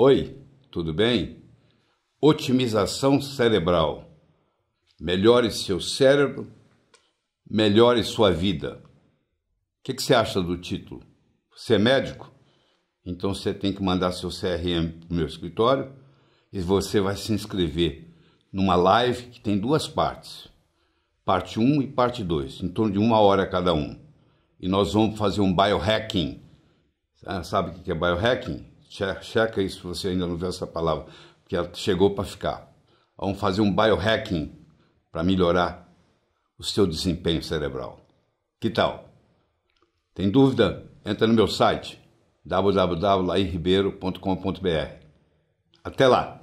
Oi, tudo bem? Otimização cerebral. Melhore seu cérebro, melhore sua vida. O que, que você acha do título? Você é médico? Então você tem que mandar seu CRM para o meu escritório e você vai se inscrever numa live que tem duas partes, parte 1 e parte 2, em torno de uma hora cada um. E nós vamos fazer um biohacking. Sabe o que é biohacking? checa isso se você ainda não viu essa palavra, porque ela chegou para ficar. Vamos fazer um biohacking para melhorar o seu desempenho cerebral. Que tal? Tem dúvida? Entra no meu site www.lairribeiro.com.br. Até lá!